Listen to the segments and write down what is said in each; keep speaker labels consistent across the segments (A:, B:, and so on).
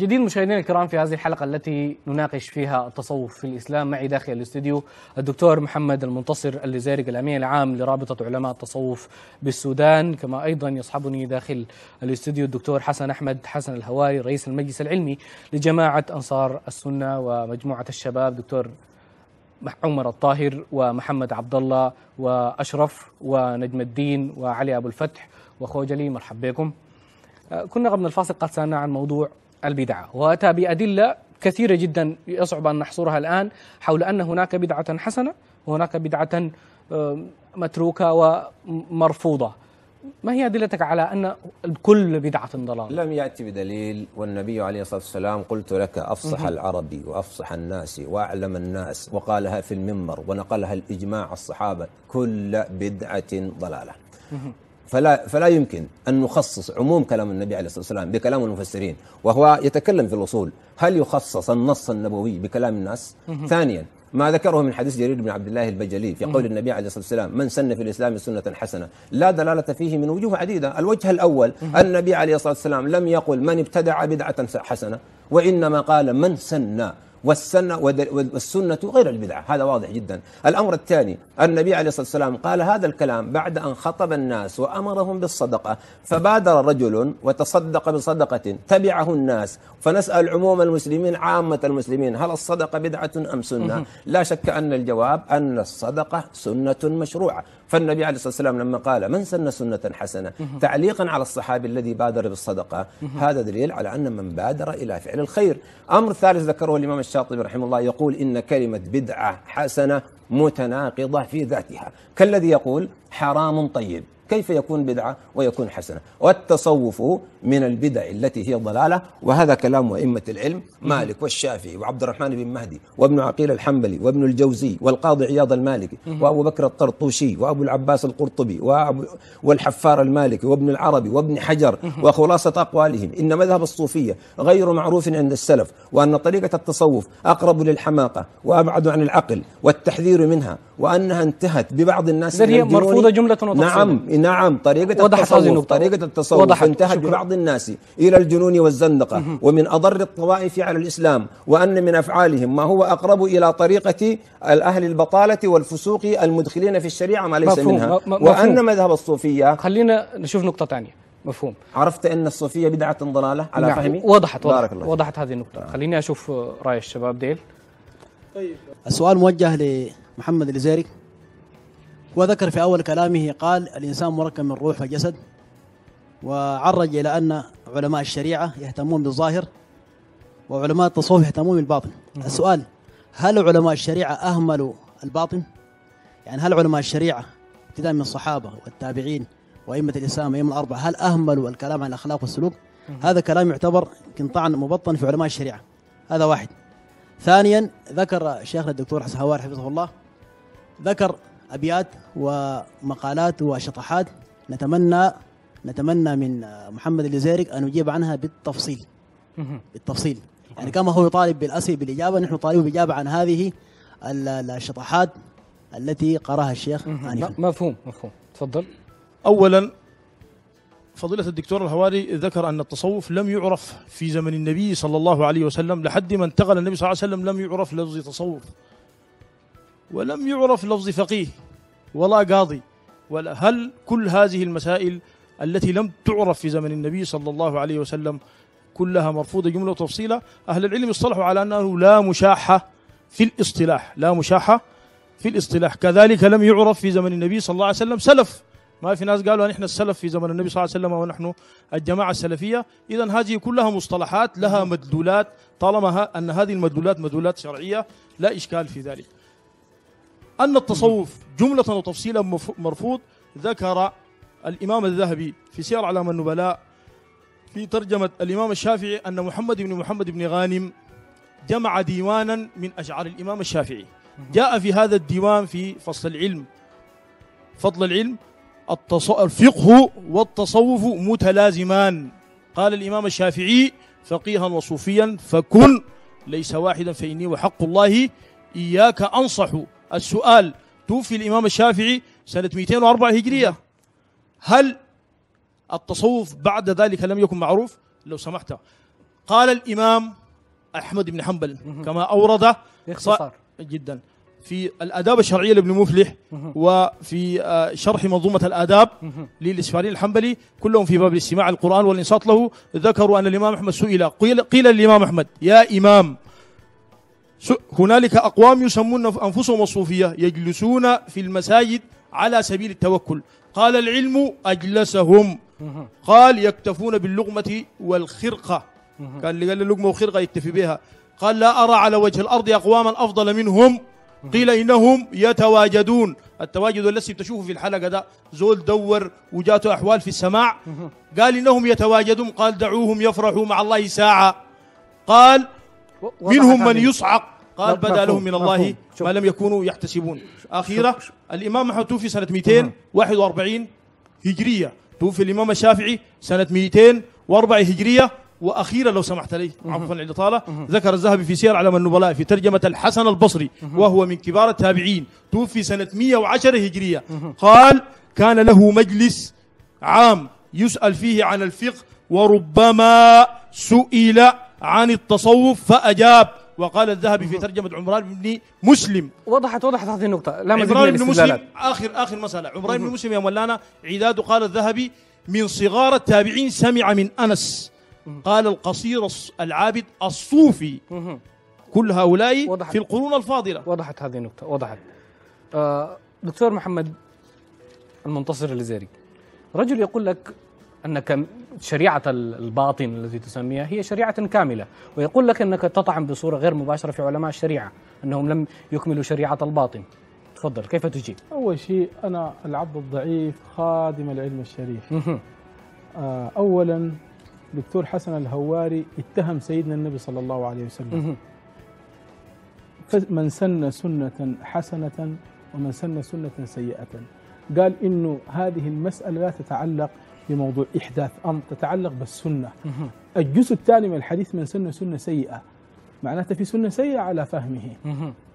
A: جديد مشاهدينا الكرام في هذه الحلقة التي نناقش فيها التصوف في الإسلام معي داخل الاستديو الدكتور محمد المنتصر اللزارق الأمين العام لرابطة علماء التصوف بالسودان كما أيضا يصحبني داخل الاستديو الدكتور حسن أحمد حسن الهواري رئيس المجلس العلمي لجماعة أنصار السنة ومجموعة الشباب دكتور عمر الطاهر ومحمد عبد الله وأشرف ونجم الدين وعلي أبو الفتح وخوجلي مرحب بكم آه، كنا قبل الفاصل قد سألنا عن موضوع البدعة وأتى بأدلة كثيرة جدا يصعب أن نحصرها الآن حول أن هناك بدعة حسنة وهناك بدعة آه، متروكة ومرفوضة ما هي أدلتك على أن
B: كل بدعة ضلالة؟ لم يأتي بدليل والنبي عليه الصلاة والسلام قلت لك أفصح العربي وأفصح الناس وأعلم الناس وقالها في المنبر ونقلها الإجماع الصحابة كل بدعة ضلالة فلا فلا يمكن ان نخصص عموم كلام النبي عليه الصلاه والسلام بكلام المفسرين وهو يتكلم في الاصول هل يخصص النص النبوي بكلام الناس؟ ثانيا ما ذكره من حديث جرير بن عبد الله البجلي في قول النبي عليه الصلاه والسلام من سن في الاسلام سنه حسنه لا دلاله فيه من وجوه عديده، الوجه الاول النبي عليه الصلاه والسلام لم يقل من ابتدع بدعه حسنه وانما قال من سن والسنة والسنة غير البدعة هذا واضح جدا الأمر الثاني النبي عليه الصلاة والسلام قال هذا الكلام بعد أن خطب الناس وأمرهم بالصدقة فبادر رجل وتصدق بصدقة تبعه الناس فنسأل عموم المسلمين عامة المسلمين هل الصدقة بدعة أم سنة لا شك أن الجواب أن الصدقة سنة مشروعة فالنبي عليه الصلاة والسلام لما قال من سن سنة حسنة تعليقا على الصحابي الذي بادر بالصدقة هذا دليل على أن من بادر إلى فعل الخير أمر ثالث ذكره الإمام الشاطبي رحمه الله يقول إن كلمة بدعة حسنة متناقضة في ذاتها كالذي يقول حرام طيب كيف يكون بدعة ويكون حسنة والتصوف من البدع التي هي ضلالة وهذا كلام أئمة العلم مالك والشافعي وعبد الرحمن بن مهدي وابن عقيل الحنبلي وابن الجوزي والقاضي عياض المالكي وأبو بكر الطرطوشي وأبو العباس القرطبي والحفار المالكي وابن العربي وابن حجر وخلاصة أقوالهم إن مذهب الصوفية غير معروف عند السلف وأن طريقة التصوف أقرب للحماقة وأبعد عن العقل والتحذير منها وأنها انتهت ببعض الناس هي مرفوضة جملة وتفصيلا نعم نعم طريقة وضح التصوف طريقة التصوف انتهج بعض ببعض الناس إلى الجنون والزندقة ومن أضر الطوائف على الإسلام وأن من أفعالهم ما هو أقرب إلى طريقة الأهل البطالة والفسوق المدخلين في الشريعة ما ليس مفهوم. منها مفهوم. وأن مذهب الصوفية
A: خلينا نشوف نقطة ثانية مفهوم
B: عرفت أن الصوفية بدعة ضلالة على نعم. فهمي وضحت وضحت, الله.
A: وضحت هذه النقطة آه. خليني أشوف رأي الشباب ديل طيب السؤال موجه
B: لمحمد الزيري وذكر في أول كلامه قال الإنسان مركب من روح وجسد وعرج إلى أن علماء الشريعة يهتمون بالظاهر وعلماء التصوف يهتمون بالباطن السؤال هل علماء الشريعة أهملوا الباطن؟ يعني هل علماء الشريعة ابتداء من الصحابة والتابعين وأئمة الإسلام أئمة الأربعة هل أهملوا الكلام عن الأخلاق والسلوك؟ هذا كلام يعتبر يمكن طعن مبطن في علماء الشريعة هذا واحد ثانيا ذكر شيخنا الدكتور حسن حوار حفظه الله ذكر ابيات ومقالات وشطحات نتمنى نتمنى من محمد الجزيرك ان يجيب عنها بالتفصيل بالتفصيل يعني كما هو يطالب بالاسئله بالاجابه نحن نطالب بالاجابه عن هذه الشطحات التي قراها الشيخ انفا مفهوم مفهوم تفضل
C: اولا فضيلة الدكتور الهواري ذكر أن التصوف لم يعرف في زمن النبي صلى الله عليه وسلم لحد ما انتقل النبي صلى الله عليه وسلم لم يعرف لفظ تصوف ولم يعرف لفظ فقيه ولا قاضي ولا هل كل هذه المسائل التي لم تعرف في زمن النبي صلى الله عليه وسلم كلها مرفوضة جملة وتفصيلة أهل العلم اصطلحوا على أنه لا مشاحة في الاصطلاح لا مشاحة في الاصطلاح كذلك لم يعرف في زمن النبي صلى الله عليه وسلم سلف ما في ناس قالوا نحن السلف في زمن النبي صلى الله عليه وسلم ونحن الجماعة السلفية إذا هذه كلها مصطلحات لها مدلولات طالما أن هذه المدلولات مدلولات شرعية لا إشكال في ذلك أن التصوف جملة وتفصيلا مرفوض ذكر الإمام الذهبي في سير علام النبلاء في ترجمة الإمام الشافعي أن محمد بن محمد بن غانم جمع ديوانا من أشعار الإمام الشافعي جاء في هذا الديوان في فصل العلم فضل العلم الفقه والتصوف متلازمان قال الإمام الشافعي فقيها وصوفيا فكن ليس واحدا فإني وحق الله إياك أنصح السؤال توفي الإمام الشافعي سنة 204 هجرية نعم. هل التصوف بعد ذلك لم يكن معروف لو سمحت قال الإمام أحمد بن حنبل كما أورد باختصار جدا في الآداب الشرعية لابن مفلح وفي آه، شرح منظومة الآداب للإسفاري الحنبلي كلهم في باب الاستماع القرآن والإنصات له ذكروا أن الإمام أحمد سئل قيل, قيل للإمام أحمد يا إمام هنالك أقوام يسمون أنفسهم الصوفية يجلسون في المساجد على سبيل التوكل قال العلم أجلسهم قال يكتفون باللقمه والخرقة قال اللي قال اللقمه وخرقة يكتفي بها قال لا أرى على وجه الأرض أقواما أفضل منهم قيل إنهم يتواجدون التواجد الذي تشوفه في الحلقة ده زول دور وجاته أحوال في السماع قال إنهم يتواجدون قال دعوهم يفرحوا مع الله ساعة قال منهم من يصعق قال بدا لهم من الله ما لم يكونوا يحتسبون اخيره الامام احمد توفي سنه 241 هجريه توفي الامام الشافعي سنه 204 هجريه واخيرا لو سمحت لي عفوا الاطاله ذكر الذهبي في سير علم النبلاء في ترجمه الحسن البصري وهو من كبار التابعين توفي سنه 110 هجريه قال كان له مجلس عام يسال فيه عن الفقه وربما سئل عن التصوف فأجاب وقال الذهبي في ترجمة عمران بن مسلم وضحت وضحت هذه النقطة لا عمران بن مسلم آخر آخر مسألة عمران بن مسلم يا مولانا عداد قال الذهبي من صغار التابعين سمع من أنس قال القصير العابد الصوفي كل هؤلاء وضحت في القرون الفاضلة وضحت هذه النقطة
A: وضحت آه، دكتور محمد المنتصر الجزيري رجل يقول لك أنك شريعة الباطن التي تسميها هي شريعة كاملة ويقول لك أنك تطعن بصورة غير مباشرة في علماء الشريعة أنهم لم يكملوا شريعة الباطن تفضل كيف تجيب؟
D: أول شيء أنا العبد الضعيف خادم العلم الشريف آه، أولا دكتور حسن الهواري اتهم سيدنا النبي صلى الله عليه وسلم فمن سن سنة حسنة ومن سن سنة سيئة قال إنه هذه المسألة لا تتعلق في موضوع إحداث أمر تتعلق بالسنة الجزء الثاني من الحديث من سنة سنة سيئة معناته في سنة سيئة على فهمه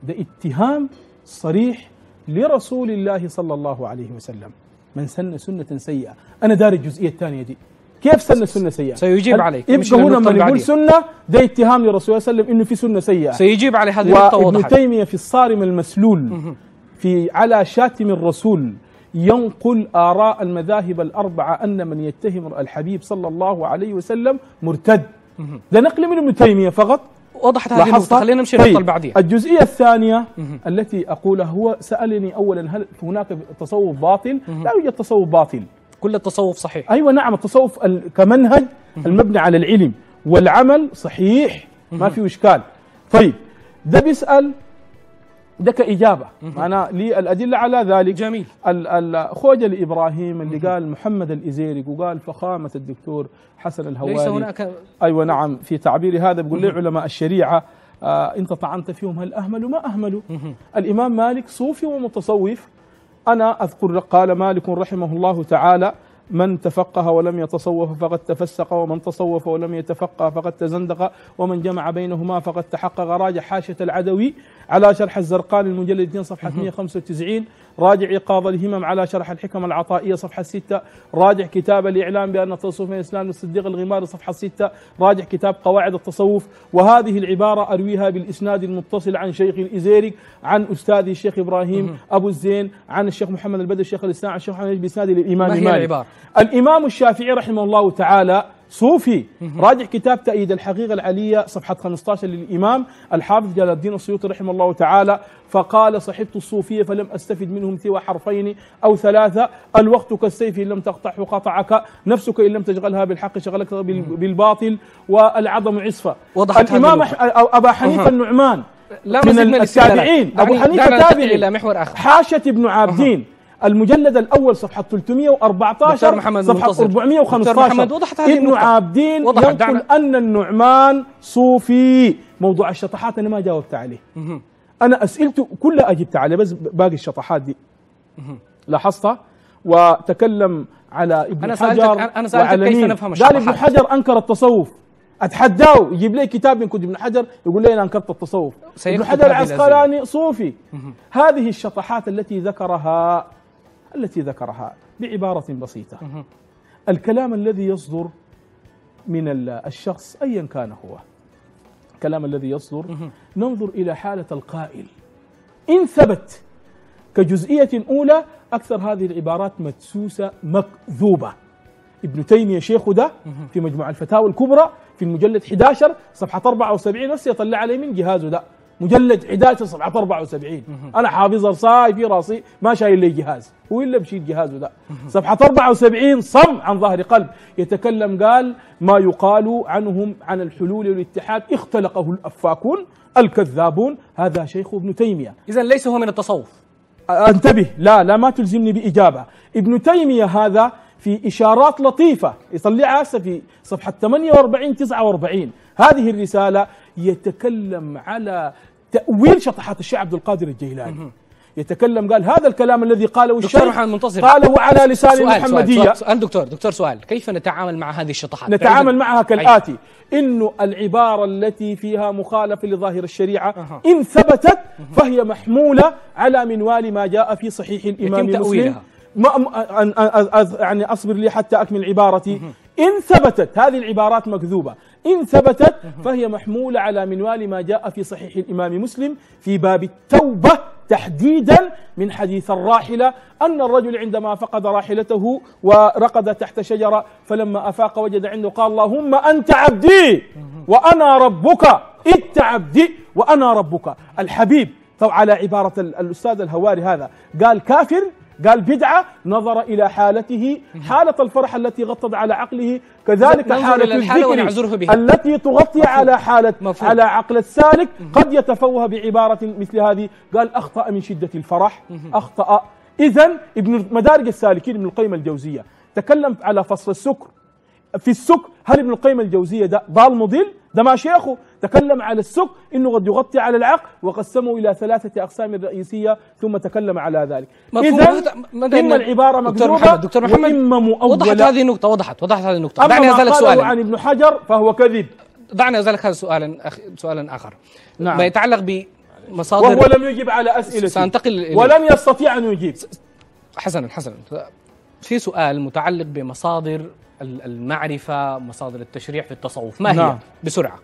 D: ده اتهام صريح لرسول الله صلى الله عليه وسلم من سن سنة سيئة أنا داري الجزئية الثانيه دي كيف سن سنة سيئة؟ سيجيب عليك يبقى هنا من يقول سنة ده اتهام للرسول صلى الله عليه وسلم إنه في سنة سيئة سيجيب على هذه النقطة وضحت وابن تيمية في الصارم المسلول في على شاتم الرسول ينقل آراء المذاهب الأربعة أن من يتهم الحبيب صلى الله عليه وسلم مرتد ده نقل من ابن تيمية فقط وضحت هذه النقطة خلينا نمشي للنقطة طيب. اللي بعديها الجزئية الثانية التي أقولها هو سألني أولا هل هناك تصوف باطل؟ لا يوجد تصوف باطل كل التصوف صحيح أيوة نعم التصوف كمنهج المبني على العلم والعمل صحيح ما في إشكال طيب ده بيسأل ده كإجابة أنا لي الأدلة على ذلك جميل خوج الإبراهيم اللي مم. قال محمد الازيري وقال فخامة الدكتور حسن الهواري ليس هناك أيوة نعم في تعبير هذا بقول لي علماء الشريعة آه أنت طعنت فيهم هل أهملوا ما أهملوا الإمام مالك صوفي ومتصوف أنا أذكر قال مالك رحمه الله تعالى من تفقه ولم يتصوف فقد تفسق ومن تصوف ولم يتفقه فقد تزندق ومن جمع بينهما فقد تحقق راجع حاشة العدوي على شرح الزرقاني المجلد 2 صفحة 195 راجع إيقاظ الهمم على شرح الحكم العطائية صفحة 6 راجع كتاب الإعلام بأن التصوف من الإسلام للصديق الغماري صفحة 6 راجع كتاب قواعد التصوف وهذه العبارة أرويها بالإسناد المتصل عن شيخ الإزيري عن أستاذي الشيخ إبراهيم أبو الزين عن الشيخ محمد البدر الشيخ الإسلام عن الشيخ محمد بإسناد للإمام مالك العبارة؟ الإمام الشافعي رحمه الله تعالى صوفي راجع كتاب تأييد الحقيقة العلية صفحة 15 للإمام الحافظ جلال الدين السيوطي رحمه الله تعالى فقال صحبت الصوفية فلم أستفد منهم سوى حرفين أو ثلاثة الوقت كالسيف إن لم تقطعه قطعك نفسك إن لم تشغلها بالحق شغلك بالباطل والعظم عصفة الإمام أبا حنيفة النعمان
A: لا من التابعين أبو حنيفة تابعي
D: حاشة ابن عابدين المجلد الاول صفحه 314 محمد صفحه منتصر. 415 محمد وضحت هذه ابن عابدين يقول ان النعمان صوفي موضوع الشطحات انا ما جاوبت عليه انا اسئلته كلها اجبت عليه بس باقي الشطحات دي لاحظتها وتكلم على ابن أنا حجر انا سالتك كيف نفهم الشطحات قال ابن حجر انكر التصوف اتحداه يجيب لي كتاب من كتب ابن حجر يقول لي انا انكرت التصوف ابن حجر العسقلاني صوفي هذه الشطحات التي ذكرها التي ذكرها بعبارة بسيطة الكلام الذي يصدر من الشخص أيا كان هو الكلام الذي يصدر ننظر إلى حالة القائل إن ثبت كجزئية أولى أكثر هذه العبارات مدسوسة مكذوبة ابن تيمية شيخه ده في مجموع الفتاوى الكبرى في المجلد 11 صفحة 74 نفسه يطلع عليه من جهازه ده مجلد 11 صفحه 74 انا حافظها صاي في راسي ما شايل لي جهاز هو الا بشيل جهازه ده صفحه 74 صم عن ظهر قلب يتكلم قال ما يقال عنهم عن الحلول والاتحاد اختلقه الافاكون الكذابون هذا شيخ ابن تيميه اذا ليس هو من التصوف انتبه لا لا ما تلزمني باجابه ابن تيميه هذا في إشارات لطيفة يطلعها هسه في صفحة 48 49 هذه الرسالة يتكلم على تأويل شطحات الشيخ عبد القادر الجيلاني يتكلم قال هذا الكلام الذي قاله الشيخ منتصر قاله على لسان المحمدية سؤال, سؤال
A: دكتور دكتور سؤال كيف نتعامل مع هذه الشطحات نتعامل
D: معها كالآتي إنه العبارة التي فيها مخالفة لظاهر الشريعة أه. إن ثبتت فهي محمولة على منوال ما جاء في صحيح الإمام مسلم أن يعني أصبر لي حتى أكمل عبارتي إن ثبتت هذه العبارات مكذوبة إن ثبتت فهي محمولة على منوال ما جاء في صحيح الإمام مسلم في باب التوبة تحديدا من حديث الراحلة أن الرجل عندما فقد راحلته ورقد تحت شجرة فلما أفاق وجد عنده قال اللهم أنت عبدي وأنا ربك أنت عبدي وأنا ربك الحبيب طبعا على عبارة الأستاذ الهواري هذا قال كافر قال بدعة نظر إلى حالته حالة الفرح التي غطت على عقله كذلك حالة الذكر التي تغطي مفهوم. على حالة مفهوم. على عقل السالك قد يتفوه بعبارة مثل هذه قال أخطأ من شدة الفرح أخطأ إذا ابن مدارج السالكين ابن القيم الجوزية تكلم على فصل السكر في السكر هل ابن القيم الجوزية ده ضال مضل ده ما شيخه تكلم على السك أنه قد يغطي على العقل وقسمه إلى ثلاثة أقسام رئيسية ثم تكلم على ذلك إذا إما العبارة مكتوبه دكتور
A: محمد اما مؤولة وضحت هذه النقطة وضحت وضحت هذه النقطة دعني أسألك سؤالا عن ابن حجر فهو كذب دعني أسألك هذا سؤالا سؤالا آخر نعم. ما يتعلق بمصادر وهو لم يجب على أسئلتي سأنتقل ولم يستطيع أن يجيب حسنا حسنا في سؤال متعلق بمصادر المعرفة مصادر التشريع في التصوف ما هي نعم. بسرعة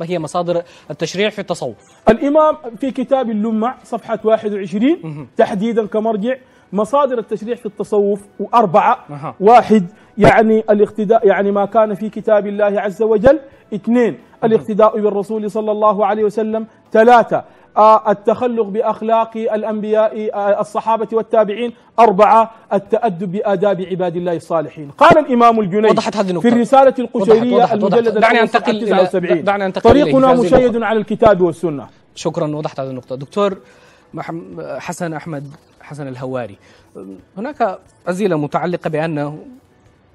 A: ما هي مصادر التشريع في التصوف
D: الإمام في كتاب اللمع صفحة 21 تحديدا كمرجع مصادر التشريع في التصوف وأربعة أه. واحد يعني الاقتداء يعني ما كان في كتاب الله عز وجل اثنين الاقتداء بالرسول صلى الله عليه وسلم ثلاثة آه، التخلق بأخلاق الأنبياء آه، الصحابة والتابعين أربعة التأدب بآداب عباد الله الصالحين قال الإمام الجنيد في الرسالة القشيرية المجلد دعني أنتقل إلى دعني أنتقل طريقنا مشيد
A: على الكتاب والسنة شكرا وضحت هذه النقطة دكتور حسن أحمد حسن الهواري هناك أزيلة متعلقة بانه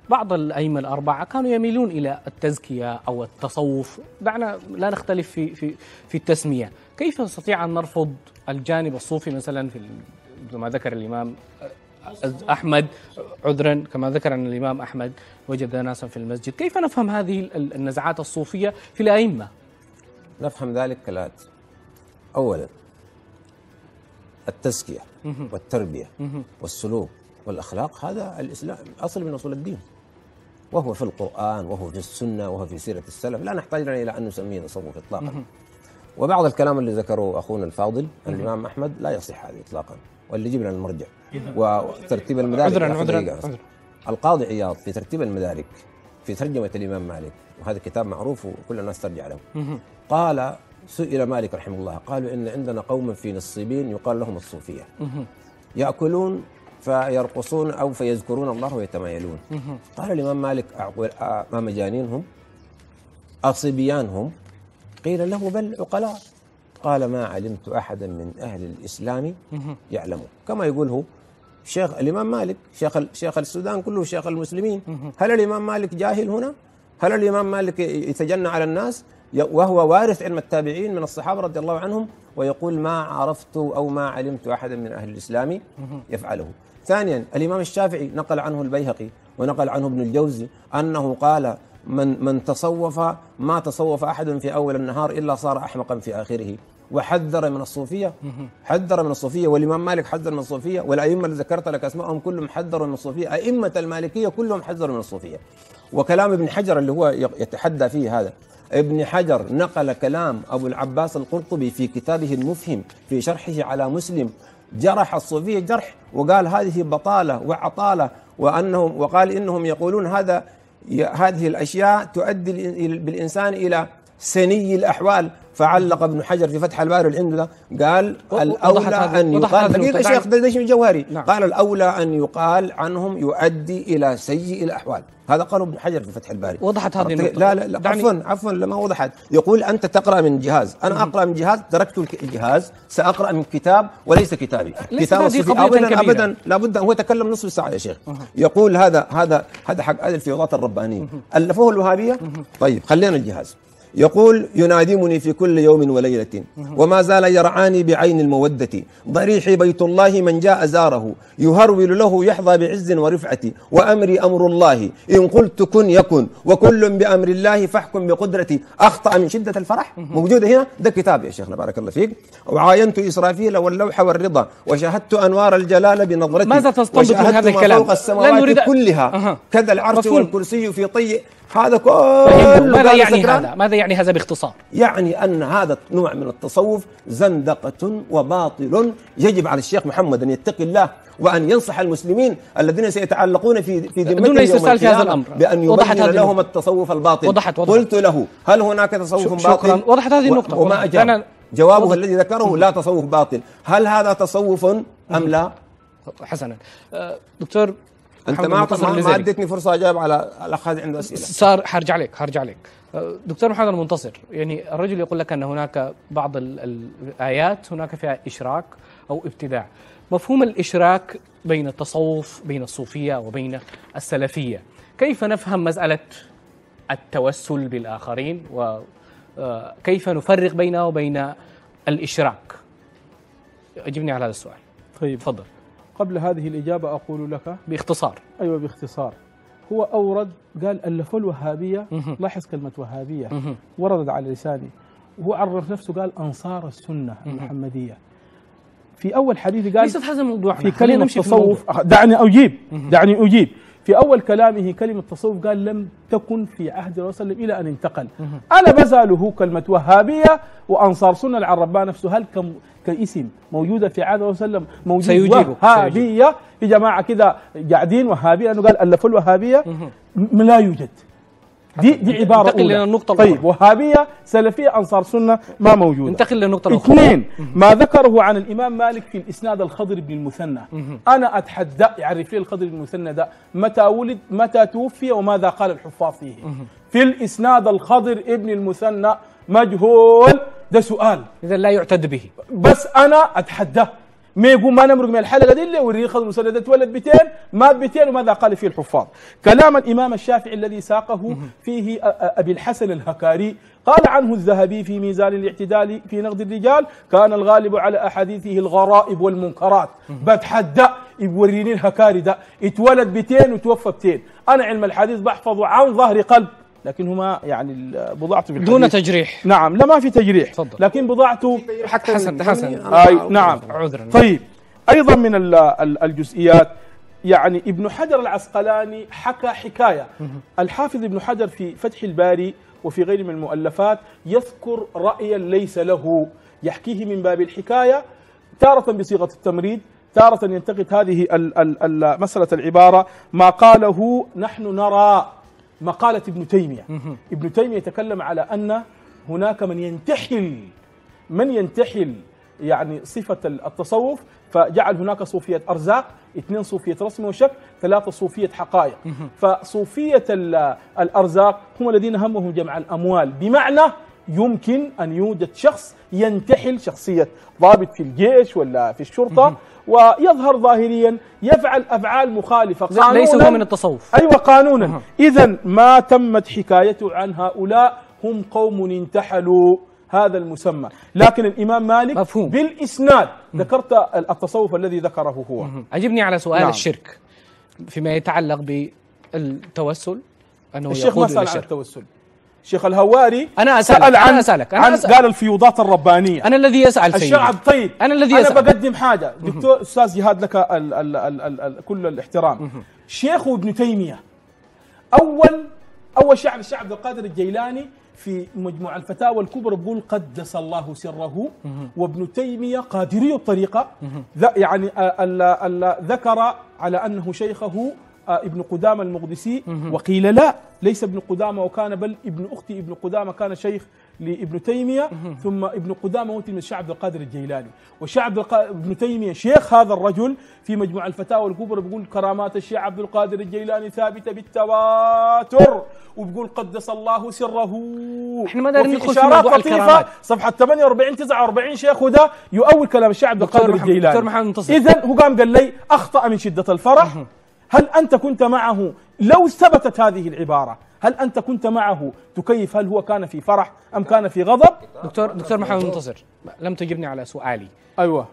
A: بعض الأئمة الأربعة كانوا يميلون إلى التزكية أو التصوف دعنا لا نختلف في, في, في التسمية كيف نستطيع أن نرفض الجانب الصوفي مثلا في كما ذكر الإمام أحمد عذرا كما ذكر أن الإمام أحمد وجد ناسا في المسجد كيف نفهم هذه النزعات الصوفية في
B: الأئمة نفهم ذلك كالآتي أولا التزكية والتربية والسلوك والأخلاق هذا الإسلام أصل من أصول الدين وهو في القرآن وهو في السنة وهو في سيرة السلف لا نحتاج إلى أن نسميه تصوف إطلاقا وبعض الكلام اللي ذكره أخونا الفاضل الإمام أحمد لا يصح هذا إطلاقا واللي جبنا المرجع وترتيب المدارك عذرا عذرا القاضي عياض في ترتيب المدارك في ترجمة الإمام مالك وهذا كتاب معروف وكل الناس ترجع له قال سئل مالك رحمه الله قالوا إن عندنا قوما في نصيبين يقال لهم الصوفية يأكلون فيرقصون أو فيذكرون الله ويتمايلون قال الإمام مالك آه، ما مجانينهم أصبيانهم قيل له بل عقلاء قال ما علمت أحدا من أهل الإسلام يعلمه كما يقول هو شيخ الإمام مالك شيخ شيخ السودان كله شيخ المسلمين هل الإمام مالك جاهل هنا؟ هل الإمام مالك يتجنى على الناس؟ وهو وارث علم التابعين من الصحابة رضي الله عنهم ويقول ما عرفت أو ما علمت أحدا من أهل الإسلام يفعله ثانيا الإمام الشافعي نقل عنه البيهقي ونقل عنه ابن الجوزي أنه قال من من تصوف ما تصوف أحد في أول النهار إلا صار أحمقا في آخره وحذر من الصوفية حذر من الصوفية والإمام مالك حذر من الصوفية والأئمة اللي ذكرت لك أسمائهم كلهم حذروا من الصوفية أئمة المالكية كلهم حذروا من الصوفية وكلام ابن حجر اللي هو يتحدى فيه هذا ابن حجر نقل كلام أبو العباس القرطبي في كتابه المفهم في شرحه على مسلم جرح الصوفية جرح وقال هذه بطالة وعطالة وأنهم وقال إنهم يقولون هذا هذه الأشياء تؤدي بالإنسان إلى سني الأحوال فعلق ابن حجر في فتح الباري العنده قال الأولى أن يقال دقيقة شيخ ده جوهري نعم. قال الأولى أن يقال عنهم يؤدي إلى سيء الأحوال هذا قاله ابن حجر في فتح الباري وضحت هذه النقطة لا لا, لا يعني عفوا عفوا لما وضحت يقول أنت تقرأ من جهاز أنا أقرأ من جهاز تركت الجهاز سأقرأ من كتاب وليس كتابي كتاب الصوفي أبدا أبدا لابد هو تكلم نصف ساعة يا شيخ يقول هذا هذا هذا حق هذه الفيضات الربانية ألفوه الوهابية طيب خلينا الجهاز يقول ينادمني في كل يوم وليلة نعم. وما زال يرعاني بعين المودة ضريحي بيت الله من جاء زاره يهرول له يحظى بعز ورفعة وأمري أمر الله إن قلت كن يكن وكل بأمر الله فاحكم بقدرتي أخطأ من شدة الفرح موجودة هنا ده كتاب يا شيخنا بارك الله فيك وعاينت إسرافيل واللوح والرضا وشاهدت أنوار الجلال بنظرتي ماذا تستنبط من هذا الكلام؟ فوق السماوات كلها كذا العرش والكرسي في طي هذا كله ماذا يعني هذا؟ ماذا يعني هذا باختصار؟ يعني أن هذا النوع من التصوف زندقة وباطل يجب على الشيخ محمد أن يتقي الله وأن ينصح المسلمين الذين سيتعلقون في في ذمته يوم في هذا الأمر بأن يبين لهم التصوف الباطل وضحت وضحت قلت له هل هناك تصوف باطل؟ شكرا وضحت هذه النقطة وما أجاب جوابه الذي ذكره لا تصوف باطل هل هذا تصوف أم لا؟ حسنا أه، دكتور انت ما اعطيتني ما اديتني فرصه اجاوب على
A: الاخ هذا عنده اسئله صار حرجع لك حرجع لك دكتور محمد المنتصر يعني الرجل يقول لك ان هناك بعض الايات هناك فيها اشراك او ابتداع مفهوم الاشراك بين التصوف بين الصوفيه وبين السلفيه كيف نفهم مساله التوسل بالاخرين وكيف آه، نفرق بينه وبين الاشراك اجبني على هذا السؤال طيب تفضل
D: قبل هذه الإجابة أقول لك
A: باختصار أيوة باختصار
D: هو أورد قال ألفوا الوهابية لاحظ كلمة وهابية وردت على لساني وهو عرف نفسه قال أنصار السنة المحمدية في أول حديث قال ليست هذا الموضوع في كلمة التصوف دعني أجيب دعني أجيب في أول كلامه كلمة تصوف قال لم تكن في عهد الرسول صلى الله عليه وسلم إلى أن انتقل أنا هو كلمة وهابية وأنصار سنة العرباء نفسه هل كم كاسم موجودة في عهد الرسول صلى الله عليه وسلم موجودة سيجيبه وهابية في جماعة كذا قاعدين وهابية أنه قال ألفوا الوهابية لا يوجد دي دي عباره انتقل للنقطه الاخرى طيب وهابيه سلفيه انصار سنه ما طيب، موجوده انتقل للنقطه الاخرى اثنين ما ذكره عن الامام مالك في الاسناد الخضر بن المثنى انا اتحدى يعرف لي الخضر بن المثنى ده متى ولد متى توفي وماذا قال الحفاظ فيه في الاسناد الخضر ابن المثنى مجهول ده سؤال اذا لا يعتد به بس انا اتحداه ما يقول ما نمرق من الحلقه دي اللي يوريه خذ المسند اتولد 200 مات 200 وماذا قال فيه الحفاظ كلام الامام الشافعي الذي ساقه فيه ابي الحسن الهكاري قال عنه الذهبي في ميزان الاعتدال في نقد الرجال كان الغالب على احاديثه الغرائب والمنكرات بتحدى يوريني الهكاري ده اتولد 200 وتوفى 200 انا علم الحديث بحفظه عن ظهر قلب لكنهما يعني بضاعته في دون تجريح نعم لا ما في تجريح تفضل لكن بضاعته حتى حسن حسن أي نعم عذرا طيب ايضا من الجزئيات يعني ابن حجر العسقلاني حكى حكايه الحافظ ابن حجر في فتح الباري وفي غيره من المؤلفات يذكر رايا ليس له يحكيه من باب الحكايه تارة بصيغه التمريد تارة ينتقد هذه مسألة العبارة ما قاله نحن نرى مقالة ابن تيمية ابن تيمية تكلم على أن هناك من ينتحل من ينتحل يعني صفة التصوف فجعل هناك صوفية أرزاق اثنين صوفية رسم وشك ثلاثة صوفية حقائق فصوفية الأرزاق هم الذين همهم جمع الأموال بمعنى يمكن أن يوجد شخص ينتحل شخصية ضابط في الجيش ولا في الشرطة ويظهر ظاهريا يفعل أفعال مخالفة قانونا ليس هو من التصوف أيوة قانونا إذا ما تمت حكايته عن هؤلاء هم قوم انتحلوا هذا المسمى لكن الإمام مالك مفهوم. بالإسناد ذكرت التصوف الذي ذكره هو
A: أجبني على سؤال نعم. الشرك فيما يتعلق بالتوسل أنه الشيخ ما سأل عن التوسل شيخ الهواري أنا أسألك سأل
D: عن, أنا أسألك أنا عن أسألك قال الفيوضات الربانية أنا الذي أسأل سيدي الشعب طيب أنا الذي أسأل أنا بقدم حاجة دكتور أستاذ جهاد لك الـ الـ الـ الـ الـ كل الاحترام شيخ ابن تيمية أول أول شعر الشعب عبد القادر الجيلاني في مجموع الفتاوى الكبرى بقول قدس الله سره وابن تيمية قادري الطريقة يعني ذكر على أنه شيخه آه، ابن قدامة المقدسي وقيل لا ليس ابن قدامة وكان بل ابن أختي ابن قدامة كان شيخ لابن تيمية ثم ابن قدامة هو تلميذ الشيخ عبد القادر الجيلاني وشعب ابن تيمية شيخ هذا الرجل في مجموع الفتاوى الكبرى بيقول كرامات الشيخ عبد القادر الجيلاني ثابتة بالتواتر وبقول قدس الله سره احنا ما دارين ندخل في موضوع الكرامات صفحة 48 49 شيخ وده يؤول كلام الشيخ عبد القادر الجيلاني دكتور محمد منتصر اذا هو قام قال لي اخطا من شدة الفرح هل أنت كنت معه لو ثبتت هذه العبارة هل أنت كنت معه تكيف هل هو كان في فرح أم كان
A: في غضب دكتور, دكتور محمد منتصر لم تجبني على سؤالي أيوة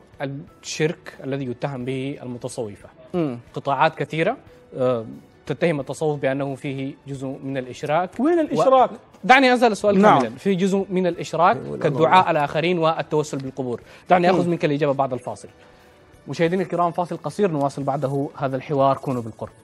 A: الشرك الذي يتهم به المتصوفة م. قطاعات كثيرة آه، تتهم التصوف بأنه فيه جزء من الإشراك وين الإشراك؟ و... دعني أسأل السؤال نعم. كاملا في جزء من الإشراك كالدعاء الآخرين والتوسل بالقبور دعني أخذ منك الإجابة بعد الفاصل مشاهدينا الكرام فاصل قصير نواصل بعده هذا الحوار كونوا بالقرب